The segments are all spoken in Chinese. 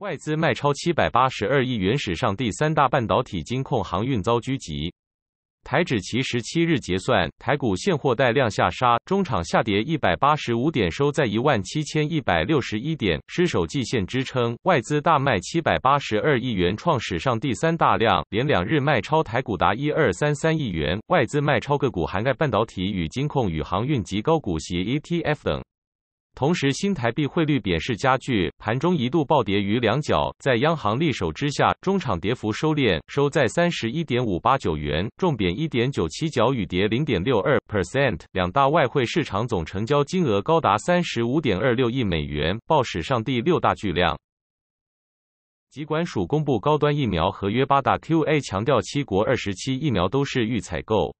外资卖超七百八十二亿元，史上第三大半导体金控航运遭狙击。台指期十七日结算，台股现货带量下杀，中场下跌一百八十五点，收在一万七千一百六十一点，失守季线支撑。外资大卖七百八十二亿元，创史上第三大量，连两日卖超台股达一二三三亿元。外资卖超个股涵盖半导体与金控、宇航运及高股息 ETF 等。同时，新台币汇率贬势加剧，盘中一度暴跌逾两角。在央行力守之下，中场跌幅收敛，收在三十一点五八九元，重贬一点九七角，与跌零点六二 percent。两大外汇市场总成交金额高达三十五点二六亿美元，报史上第六大巨量。疾管署公布高端疫苗合约八大 QA，强调七国二十七疫苗都是预采购。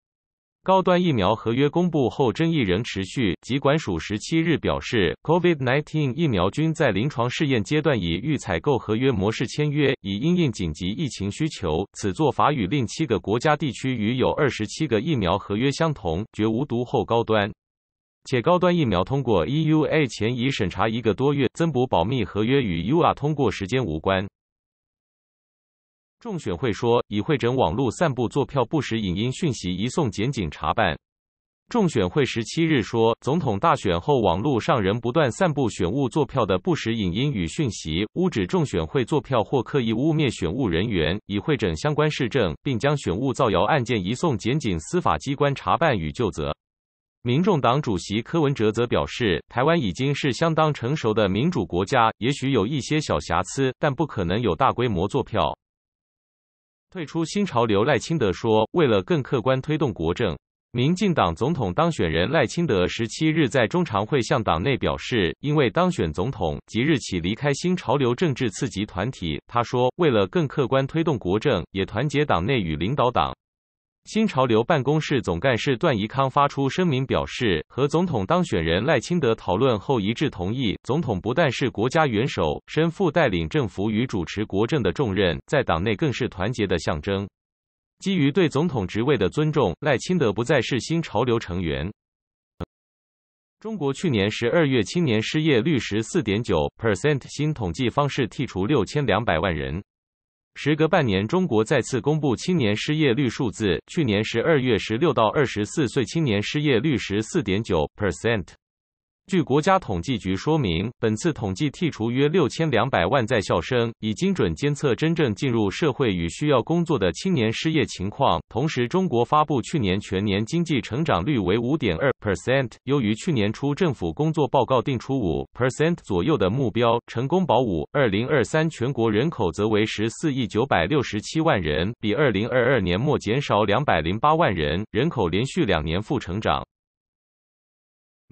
高端疫苗合约公布后，争议仍持续。疾管署十七日表示，COVID-19 疫苗均在临床试验阶段，以预采购合约模式签约，以应应紧急疫情需求。此做法与另七个国家地区与有二十七个疫苗合约相同，绝无独后高端。且高端疫苗通过 EUA 前已审查一个多月，增补保密合约与 U R 通过时间无关。众选会说，已会诊网络散布坐票不实影音讯息，移送检警查办。众选会十七日说，总统大选后，网络上仍不断散布选务坐票的不实影音与讯息，污指众选会坐票或刻意污蔑选务人员，已会诊相关市政，并将选务造谣案件移送检警司法机关查办与就责。民众党主席柯文哲则表示，台湾已经是相当成熟的民主国家，也许有一些小瑕疵，但不可能有大规模坐票。退出新潮流，赖清德说，为了更客观推动国政，民进党总统当选人赖清德十七日在中常会向党内表示，因为当选总统即日起离开新潮流政治次级团体。他说，为了更客观推动国政，也团结党内与领导党。新潮流办公室总干事段宜康发出声明表示，和总统当选人赖清德讨论后一致同意，总统不但是国家元首，身负带领政府与主持国政的重任，在党内更是团结的象征。基于对总统职位的尊重，赖清德不再是新潮流成员。中国去年十二月青年失业率十四点九 percent，新统计方式剔除六千两百万人。时隔半年，中国再次公布青年失业率数字。去年十二月，十六到二十四岁青年失业率十四点九 percent。据国家统计局说明，本次统计剔除约六千两百万在校生，以精准监测真正进入社会与需要工作的青年失业情况。同时，中国发布去年全年经济成长率为五点二 percent，优于去年初政府工作报告定出五 percent 左右的目标，成功保五。二零二三全国人口则为十四亿九百六十七万人，比二零二二年末减少两百零八万人，人口连续两年负成长。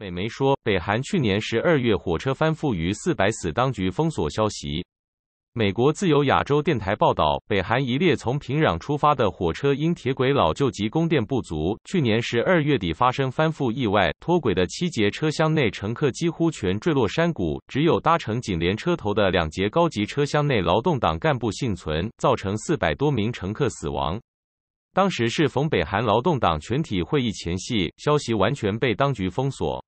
美媒说，北韩去年十二月火车翻覆于四百死，当局封锁消息。美国自由亚洲电台报道，北韩一列从平壤出发的火车因铁轨老旧及供电不足，去年十二月底发生翻覆意外，脱轨的七节车厢内乘客几乎全坠落山谷，只有搭乘紧连车头的两节高级车厢内劳动党干部幸存，造成四百多名乘客死亡。当时是逢北韩劳动党全体会议前夕，消息完全被当局封锁。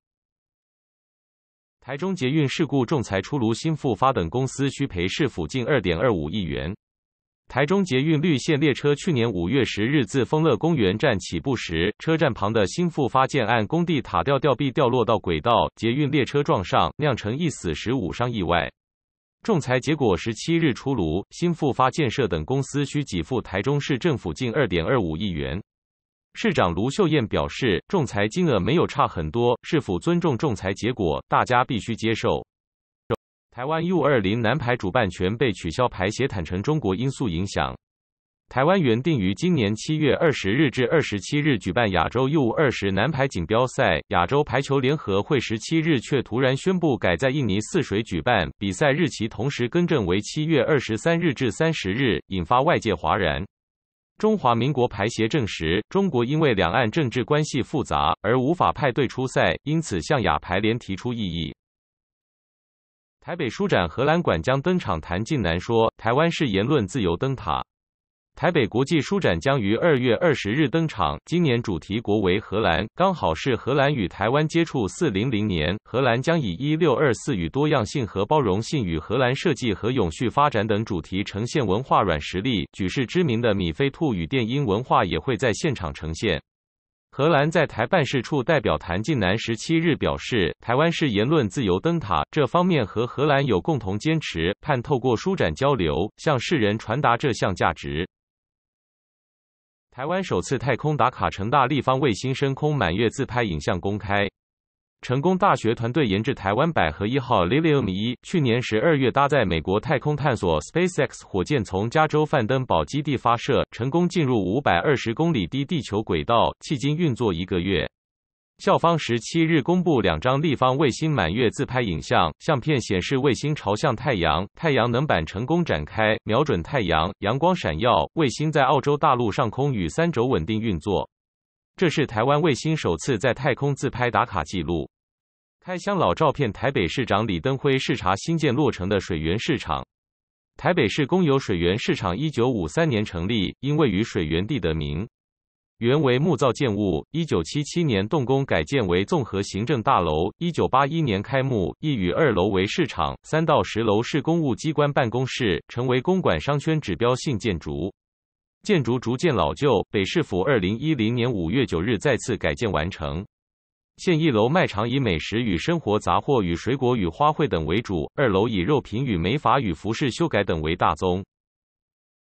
台中捷运事故仲裁出炉，新复发等公司需赔市府近二点二五亿元。台中捷运绿线列车去年五月十日自丰乐公园站起步时，车站旁的新复发建案工地塔吊吊臂掉落到轨道，捷运列车撞上，酿成一死十五伤意外。仲裁结果十七日出炉，新复发建设等公司需给付台中市政府近二点二五亿元。市长卢秀燕表示，仲裁金额没有差很多，是否尊重仲裁结果，大家必须接受。台湾 U 二零男排主办权被取消，排协坦承中国因素影响。台湾原定于今年七月二十日至二十七日举办亚洲 U 二十男排锦标赛，亚洲排球联合会十七日却突然宣布改在印尼泗水举办比赛，日期同时更正为七月二十三日至三十日，引发外界哗然。中华民国排协证实，中国因为两岸政治关系复杂而无法派队出赛，因此向亚排联提出异议。台北书展荷兰馆将登场，谭靖南说：“台湾是言论自由灯塔。”台北国际书展将于二月二十日登场，今年主题国为荷兰，刚好是荷兰与台湾接触四零零年。荷兰将以一六二四与多样性和包容性、与荷兰设计和永续发展等主题呈现文化软实力。举世知名的米菲兔与电音文化也会在现场呈现。荷兰在台办事处代表谭进南十七日表示，台湾是言论自由灯塔，这方面和荷兰有共同坚持，盼透过书展交流，向世人传达这项价值。台湾首次太空打卡，成大立方卫星升空满月自拍影像公开。成功大学团队研制台湾百合一号 （Lilium-1），去年十二月搭载美国太空探索 （SpaceX） 火箭从加州范登堡基地发射，成功进入五百二十公里低地球轨道，迄今运作一个月。校方十七日公布两张立方卫星满月自拍影像，相片显示卫星朝向太阳，太阳能板成功展开，瞄准太阳，阳光闪耀。卫星在澳洲大陆上空与三轴稳定运作。这是台湾卫星首次在太空自拍打卡记录。开箱老照片，台北市长李登辉视察新建落成的水源市场。台北市公有水源市场一九五三年成立，因位于水源地得名。原为木造建物，一九七七年动工改建为综合行政大楼，一九八一年开幕。一与二楼为市场，三到十楼是公务机关办公室，成为公馆商圈指标性建筑。建筑逐渐老旧，北市府二零一零年五月九日再次改建完成。现一楼卖场以美食与生活杂货与水果与花卉等为主，二楼以肉品与美发与服饰修改等为大宗。